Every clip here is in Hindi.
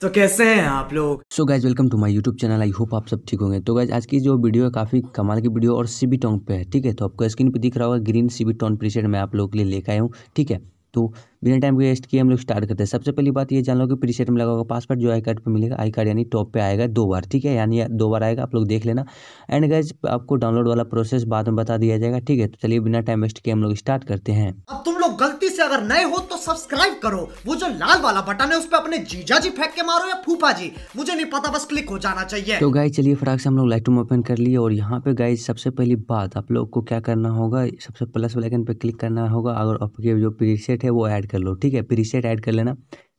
तो कैसे हैं आप लोग so guys welcome to my YouTube channel I hope आप सब ठीक होंगे तो गाइज आज की जो वीडियो है काफी कमाल की वीडियो और सीबी टोंग पे है ठीक है तो आपको स्क्रीन पे दिख रहा होगा ग्रीन सीबी टॉन प्रीसेट मैं आप लोगों के लिए लेकर आया हूँ ठीक है तो बिना टाइम वेस्ट किए हम लोग स्टार्ट करते हैं सबसे पहली बात ये जान लो कि प्रीसेट में लगा होगा पासवर्ड जो आई कार्ड पर मिलेगा आई कार्ड यानी टॉप पे आएगा दो बार ठीक है यानी दो बार आएगा आप लोग देख लेना एंड गाइज आपको डाउनलोड वाला प्रोसेस बाद में बता दिया जाएगा ठीक है तो चलिए बिना टाइम वेस्ट किए हम लोग स्टार्ट करते हैं तो अगर नए हो तो सब्सक्राइब करो वो जो लाल वाला बटन है उस पर अपने जीजा जी फेंक के मारो या फूफा जी मुझे नहीं पता बस क्लिक हो जाना चाहिए तो गाय चलिए फटाक से हम लोग लाइट ओपन कर लिए और यहाँ पे गाय सबसे पहली बात आप लोग को क्या करना होगा सबसे प्लस वाले पे क्लिक करना होगा अगर आपके जो प्रीसेट है वो ऐड कर लो ठीक है प्रीसेट ऐड कर लेना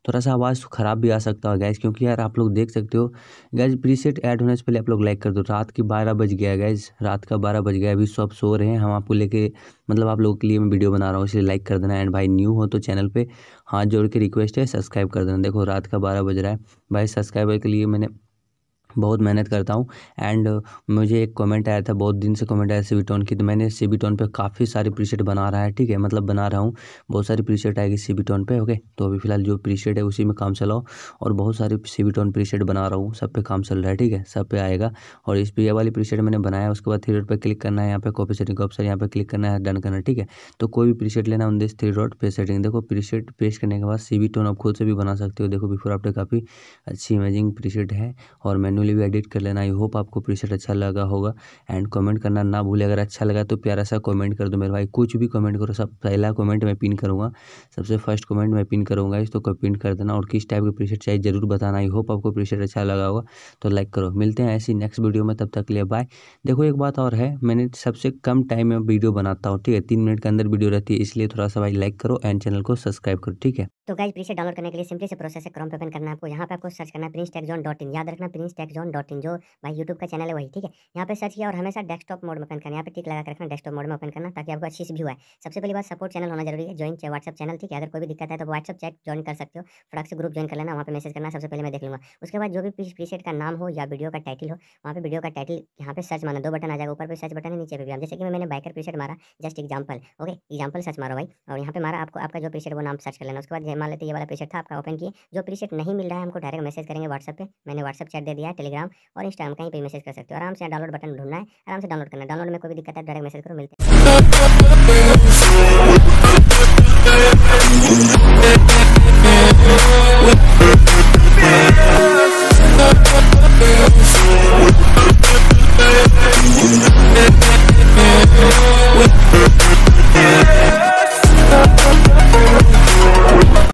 थोड़ा सा आवाज़ तो ख़राब भी आ सकता है गैस क्योंकि यार आप लोग देख सकते हो गैस प्रीसेट ऐड होने से पहले आप लोग लाइक कर दो रात की बारह बज गया गैस रात का बारह बज गया अभी सब सो रहे हैं हम आपको लेके मतलब आप लोगों के लिए मैं वीडियो बना रहा हूँ इसलिए लाइक कर देना एंड भाई न्यू हो तो चैनल पर हाथ जोड़ के रिक्वेस्ट है सब्सक्राइब कर देना देखो रात का बारह बज रहा है भाई सब्सक्राइबर के लिए मैंने बहुत मेहनत करता हूँ एंड uh, मुझे एक कमेंट आया था बहुत दिन से कमेंट आया सीबीटोन की तो मैंने सीबीटोन पे काफ़ी सारे प्रीसेट बना रहा है ठीक है मतलब बना रहा हूँ बहुत सारी प्रीसेट आएगी सीबीटोन पे ओके तो अभी फिलहाल जो प्रीसेट है उसी में काम चलाओ और बहुत सारे सीबीटोन प्रीसेट बना रहा हूँ सब पे काम चल रहा है ठीक है सब पे आएगा और इस पे वाली प्रीसेट मैंने बनाया उसके बाद थ्री रोड पर क्लिक करना है यहाँ पे कॉपी सेटिंग का ऑप्शन यहाँ पर क्लिक करना है डन करना ठीक है तो कोई भी प्रीसेट लेना उन दिस थ्री रोड पे सेटिंग देखो प्रीसेट पेश करने के बाद सीबीटोन आप खुद से भी बना सकते हो देखो बिफोर आपने काफ़ी अच्छी इमेजिंग प्रीसेट है और मैंने मैनुअली भी एडिट कर लेना आई होप आपको प्रीसेट अच्छा लगा होगा एंड कमेंट करना ना भूले अगर अच्छा लगा तो प्यारा सा कमेंट कर दो मेरे भाई कुछ भी कमेंट करो सब पहला कमेंट मैं पिन करूँगा सबसे फर्स्ट कमेंट मैं पिन करूँगा इस तो पिन कर देना और किस टाइप के प्रीसेट चाहिए जरूर बताना आई होप आपको प्रीसेट अच्छा लगा होगा तो लाइक करो मिलते हैं ऐसी नेक्स्ट वीडियो में तब तक के लिए बाय देखो एक बात और है मैंने सबसे कम टाइम में वीडियो बनाता हूँ ठीक है तीन मिनट के अंदर वीडियो रहती है इसलिए थोड़ा सा भाई लाइक करो एंड चैनल को सब्सक्राइब करो ठीक है तो गाइज प्रीसेट डाउनलोड करने के लिए सिंपली से प्रोसेस है क्रोम पे ओपन करना है आपको यहाँ पे आपको सर्च करना है Prince Tech John dot in याद रखना Prince Tech John dot in जो भाई यूट्यूब का चैनल है वही ठीक है यहाँ पे सर्च किया और हमेशा डेस्कटॉप मोड में ओपन करना यहाँ पे टिक लगा कर रखना डेस्कटॉप मोड में ओपन करना ताकि आपको अच्छी से व्यू है सबसे पहली बात सपोर्ट चैनल होना जरूरी है ज्वाइन व्हाट्सअप चैनल ठीक है अगर कोई भी दिक्कत है तो व्हाट्सअप चैट जॉइन कर सकते हो फटाक से ग्रुप जॉइन कर लेना वहाँ पे मैसेज करना सबसे पहले मैं देख लूँगा उसके बाद जो भी प्रीसेट का नाम हो या वीडियो का टाइटल हो वहाँ पे वीडियो का टाइटल यहाँ पे सर्च माना दो बटन आ जाएगा ऊपर पर सर्च बटन है नीचे पे भी जैसे कि मैंने बाइकर प्रीसेट मारा just example okay example search मारो भाई और यहाँ पे मारा आपको आपका जो प्रीसेट वो नाम सर्च कर लेना उसके बाद मान लेते ये वाला प्रीसेट था आपका ओपन किए जो प्रीसेट नहीं मिल रहा है हमको डायरेक्ट मैसेज करेंगे व्हाट्सएप पे मैंने व्हाट्सएप चैट दे दिया है टेलीग्राम और इंस्टाग्राम कहीं पर मैसेज कर सकते हो आराम से डाउनलोड बटन ढूंढना है आराम से डाउनलोड करना डाउनलोड में कोई भी दिक्कत है डायरेक्ट मैसेज करो मिलते हैं